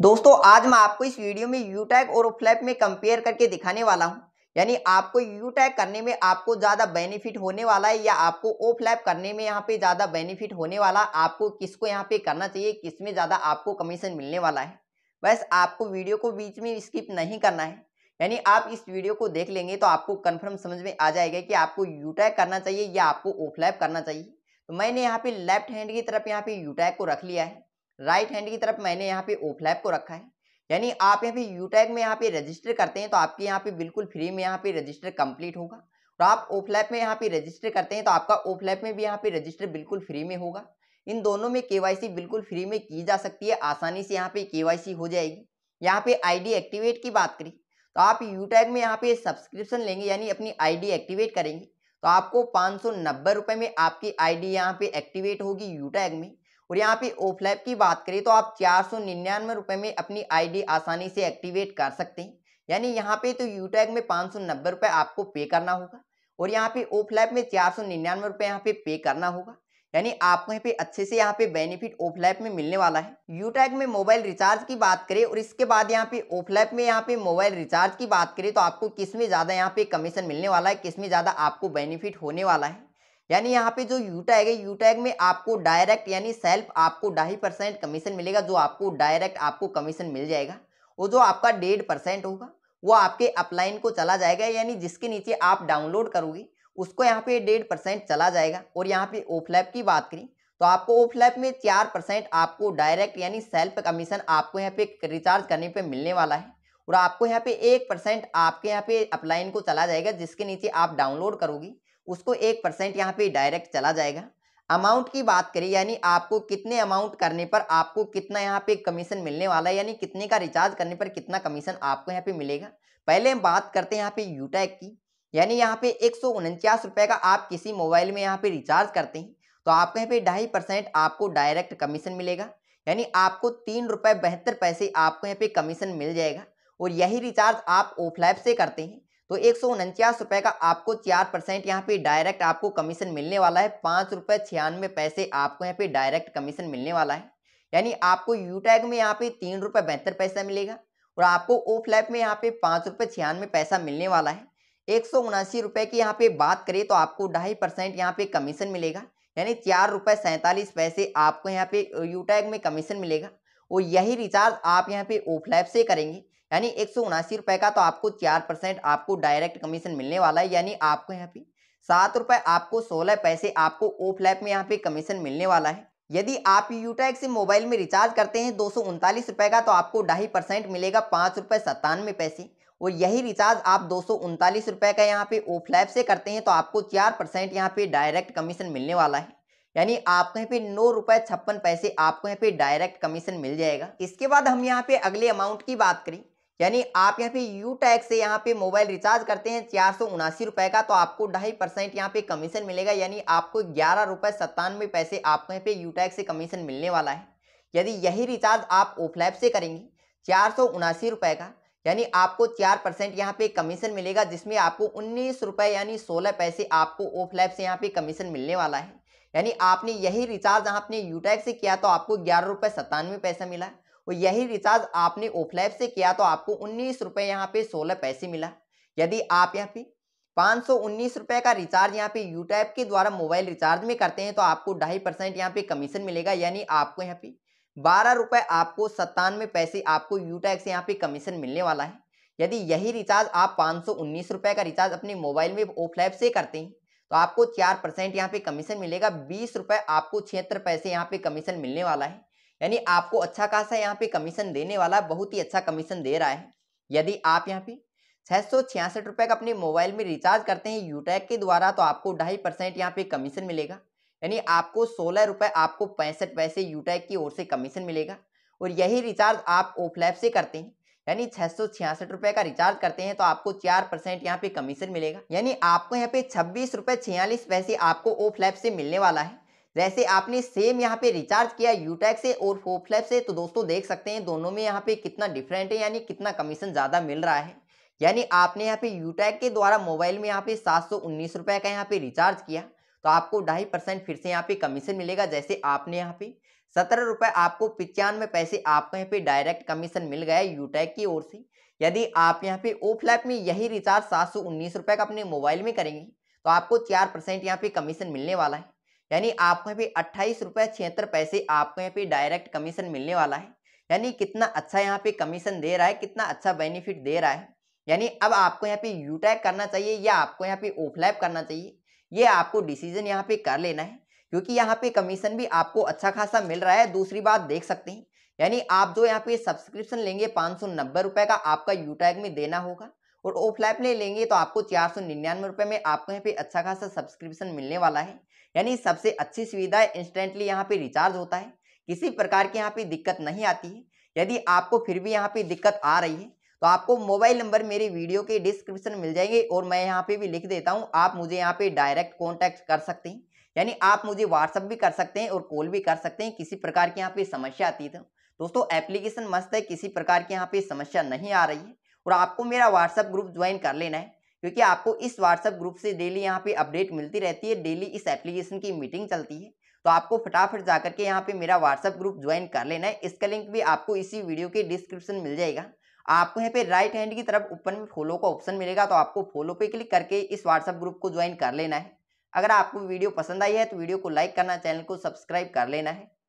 दोस्तों आज मैं आपको इस वीडियो में यू टैग और फ्लैप में कंपेयर करके दिखाने वाला हूं यानी आपको यू टैग करने में आपको ज़्यादा बेनिफिट होने वाला है या आपको ओ फ्लैप करने में यहाँ पे ज़्यादा बेनिफिट होने वाला आपको किसको यहाँ पे करना चाहिए किस में ज़्यादा आपको कमीशन मिलने वाला है बस आपको वीडियो को बीच में स्किप नहीं करना है यानी आप इस वीडियो को देख लेंगे तो आपको कन्फर्म समझ में आ जाएगा कि आपको यू टैग करना चाहिए या आपको ओ फ्लैप करना चाहिए तो मैंने यहाँ पे लेफ्ट हैंड की तरफ यहाँ पे यू टैग को रख लिया है राइट हैंड की तरफ मैंने यहाँ पे ओफ्लैप को रखा है यानी आप यहाँ पे यू टैग में यहाँ पे रजिस्टर करते हैं तो आपके यहाँ पे बिल्कुल फ्री में यहाँ पे रजिस्टर कंप्लीट होगा और आप ओफ्लैप में यहाँ पे रजिस्टर करते हैं तो आपका ओफ्लैप में भी यहाँ पे रजिस्टर बिल्कुल फ्री में होगा इन दोनों में के बिल्कुल फ्री में की जा सकती है आसानी से यहाँ पे के हो जाएगी यहाँ पे आई एक्टिवेट की बात करें तो आप यू टैग में यहाँ पे सब्सक्रिप्शन लेंगे यानी अपनी आई एक्टिवेट करेंगे तो आपको पाँच सौ में आपकी आई यहाँ पे एक्टिवेट होगी यू टैग में और यहाँ पे ओफ्लैप की बात करें तो आप चार सौ निन्यानवे रुपये में अपनी आईडी आसानी से एक्टिवेट कर सकते हैं यानी यहाँ पे तो यूटैग में पाँच सौ नब्बे रुपये आपको पे करना होगा और यहाँ पे ओफ्लैप में चार सौ निन्यानवे रुपये यहाँ पे पे करना होगा यानी आपको यहाँ पे अच्छे से यहाँ पे बेनिफिट ओफ्लैप में मिलने वाला है यूटैग में मोबाइल रिचार्ज की बात करें और इसके बाद यहाँ पे ओफ्लैप में यहाँ पे मोबाइल रिचार्ज की बात करें तो आपको किस में ज़्यादा यहाँ पे कमीशन मिलने वाला है किस में ज़्यादा आपको बेनिफिट होने वाला है यानी यहाँ पे जो यूटैग है यूटैग में आपको डायरेक्ट यानी सेल्फ आपको ढाई परसेंट कमीशन मिलेगा जो आपको डायरेक्ट आपको कमीशन मिल जाएगा वो जो आपका डेढ़ परसेंट होगा वो आपके अपलाइन को चला जाएगा यानी जिसके नीचे आप डाउनलोड करोगे उसको यहाँ पे डेढ़ परसेंट चला जाएगा और यहाँ पे ओफलैप की बात करें तो आपको ओफलैप में चार परसेंट आपको डायरेक्ट यानी सेल्फ कमीशन आपको यहाँ पे रिचार्ज करने पे मिलने वाला है और आपको यहाँ पे एक परसेंट आपके यहाँ पे अपलाइन को चला जाएगा जिसके नीचे आप डाउनलोड करोगी उसको एक परसेंट यहाँ पे डायरेक्ट चला जाएगा अमाउंट की बात करें यानी आपको कितने अमाउंट करने पर आपको कितना यहाँ पे कमीशन मिलने वाला है यानी कितने का रिचार्ज करने पर कितना कमीशन आपको यहाँ पे मिलेगा पहले हम बात करते हैं यहाँ पे यूटैक की यानी यहाँ पे एक सौ का आप किसी मोबाइल में यहाँ पे रिचार्ज करते हैं तो आपको यहाँ पे ढाई परसेंट आपको डायरेक्ट कमीशन मिलेगा यानी आपको तीन रुपए बहत्तर पैसे आपको यहाँ पे कमीशन मिल जाएगा और यही रिचार्ज आप ऑफलाइन से करते हैं तो एक सौ उनचास रुपए का आपको चार परसेंट यहाँ पे डायरेक्ट आपको कमीशन मिलने वाला है पांच रुपए छियानवे पैसे आपको यहाँ पे डायरेक्ट कमीशन मिलने वाला है यानी आपको यू टैग में यहाँ पे तीन रुपए बेहतर पैसा मिलेगा और आपको ओ फ्लैप में यहाँ पे पांच रुपए छियानवे पैसा मिलने वाला है एक सौ उनासी रुपए की यहाँ पे बात करें तो आपको ढाई परसेंट यहाँ पे कमीशन मिलेगा यानी चार रुपए सैंतालीस पैसे आपको यहाँ पे यू टैग में कमीशन मिलेगा और यही रिचार्ज आप यहाँ पे ओ फ्लैप से करेंगे यानी एक सौ उनासी रुपए का तो आपको चार परसेंट आपको डायरेक्ट कमीशन मिलने वाला है यानी आपको यहाँ पे सात रुपए आपको सोलह पैसे आपको ऑफ लैप में यहाँ पे कमीशन मिलने वाला है यदि आप यूटैक से मोबाइल में रिचार्ज करते हैं दो रुपए का तो आपको ढाई परसेंट मिलेगा पाँच रुपए सत्तानवे पैसे और यही रिचार्ज आप दो रुपए का यहाँ पे ऑफ लैप से करते हैं तो आपको चार परसेंट यहाँ पे डायरेक्ट कमीशन मिलने वाला है यानी आपको यहाँ पे नौ रुपए छप्पन पैसे आपको यहाँ पे डायरेक्ट कमीशन मिल जाएगा इसके बाद हम यहाँ पे अगले अमाउंट की बात करें यानी आप यहाँ पे यू टैक्स से यहाँ पे मोबाइल रिचार्ज करते हैं चार सौ उनासी रुपये का तो आपको ढाई परसेंट यहाँ पे कमीशन मिलेगा यानी आपको ग्यारह रुपए सत्तानवे पैसे आपको यहाँ पे यू टैक्स से कमीशन मिलने वाला है यदि यही रिचार्ज आप ओफ्लैप से करेंगे चार सौ उनासी रुपये का यानी आपको चार परसेंट यहाँ पे कमीशन मिलेगा जिसमें आपको उन्नीस रुपये यानी सोलह पैसे आपको ओफ्लैप से यहाँ पे कमीशन मिलने वाला है यानी आपने यही रिचार्ज आपने यूटैग से किया तो आपको ग्यारह रुपए सत्तानवे पैसा मिला और तो यही रिचार्ज आपने ओफलाइफ से किया तो आपको उन्नीस रुपये यहाँ पे सोलह पैसे मिला यदि आप यहाँ पे पाँच सौ उन्नीस रुपये का रिचार्ज यहाँ पे यूटाइप के द्वारा मोबाइल रिचार्ज में करते हैं तो आपको ढाई परसेंट यहाँ पे कमीशन मिलेगा यानी आपको यहाँ पे बारह रुपये आपको सत्तानवे पैसे आपको यूटाइप से यहाँ पे कमीशन मिलने वाला है यदि यही रिचार्ज आप पाँच सौ उन्नीस रुपये का रिचार्ज अपने मोबाइल में ओफलैब से करते हैं तो आपको चार परसेंट यहाँ पे कमीशन मिलेगा बीस रुपये आपको छिहत्तर पैसे यहाँ पे कमीशन मिलने वाला है यानी आपको अच्छा खासा यहाँ पे कमीशन देने वाला बहुत ही अच्छा कमीशन दे रहा है यदि आप यहाँ पे छः सौ छियासठ रुपये का अपने मोबाइल में रिचार्ज करते हैं यूटैक के द्वारा तो आपको ढाई परसेंट यहाँ पे कमीशन मिलेगा यानी आपको सोलह रुपये आपको पैंसठ पैसे यूटैक की ओर से कमीशन मिलेगा और यही रिचार्ज आप ओफ्लैप से करते हैं यानी छः सौ छियासठ रुपये का रिचार्ज करते हैं तो आपको चार परसेंट यहाँ पे कमीशन मिलेगा यानी आपको यहाँ पे छब्बीस रुपये छियालीस पैसे आपको ओफ्लैप से मिलने वाला है जैसे आपने सेम यहाँ पे रिचार्ज किया यूटैक से और फोफ्लैप से तो दोस्तों देख सकते हैं दोनों में यहाँ पे कितना डिफरेंट है यानी कितना कमीशन ज़्यादा मिल रहा है यानी आपने यहाँ पे यूटैक के द्वारा मोबाइल में यहाँ पे सात सौ उन्नीस का यहाँ पे रिचार्ज किया तो आपको ढाई परसेंट फिर से यहाँ पे कमीशन मिलेगा जैसे आपने यहाँ पे सत्रह रुपये आपको पचानवे पैसे आपको यहाँ पे डायरेक्ट कमीशन मिल गया यूटैक की ओर से यदि आप यहाँ पे ओफ्लैप में यही रिचार्ज सात सौ उन्नीस रुपये का अपने मोबाइल में करेंगे तो आपको चार परसेंट यहाँ पे कमीशन मिलने वाला है यानी आपको यहाँ पे अट्ठाईस रुपये छिहत्तर पैसे आपको यहाँ पे डायरेक्ट कमीशन मिलने वाला है यानी कितना अच्छा यहाँ पे कमीशन दे रहा है कितना अच्छा बेनिफिट दे रहा है यानी अब आपको यहाँ पे यू टैग करना चाहिए या आपको यहाँ पे ओफलैप करना चाहिए ये आपको डिसीजन यहाँ पे कर लेना है क्योंकि यहाँ पे कमीशन भी आपको अच्छा खासा मिल रहा है दूसरी बात देख सकते हैं यानी आप जो यहाँ पे सब्सक्रिप्शन लेंगे पाँच सौ नब्बे रुपये का आपका यू टैग में देना होगा और ओफलैप में लेंगे तो आपको चार सौ निन्यानवे रुपये में आपको यहाँ पे अच्छा खासा सब्सक्रिप्शन मिलने वाला है यानी सबसे अच्छी सुविधा इंस्टेंटली यहाँ पे रिचार्ज होता है किसी प्रकार की यहाँ पे दिक्कत नहीं आती है यदि आपको फिर भी यहाँ पे दिक्कत आ रही है तो आपको मोबाइल नंबर मेरे वीडियो के डिस्क्रिप्शन मिल जाएंगे और मैं यहाँ पे भी लिख देता हूँ आप मुझे यहाँ पे डायरेक्ट कॉन्टैक्ट कर सकते हैं यानी आप मुझे व्हाट्सअप भी कर सकते हैं और कॉल भी कर सकते हैं किसी प्रकार की यहाँ पे समस्या आती है तो। दोस्तों एप्लीकेशन मस्त है किसी प्रकार की यहाँ पे समस्या नहीं आ रही है और आपको मेरा व्हाट्सअप ग्रुप ज्वाइन कर लेना है क्योंकि आपको इस व्हाट्सएप ग्रुप से डेली यहाँ पे अपडेट मिलती रहती है डेली इस एप्लीकेशन की मीटिंग चलती है तो आपको फटाफट जा करके यहाँ पे मेरा व्हाट्सएप ग्रुप ज्वाइन कर लेना है इसका लिंक भी आपको इसी वीडियो के डिस्क्रिप्शन मिल जाएगा आपको यहाँ पे राइट हैंड की तरफ ऊपर में फॉलो का ऑप्शन मिलेगा तो आपको फॉलो पे क्लिक करके इस व्हाट्सएप ग्रुप को ज्वाइन कर लेना है अगर आपको वीडियो पसंद आई है तो वीडियो को लाइक करना चैनल को सब्सक्राइब कर लेना है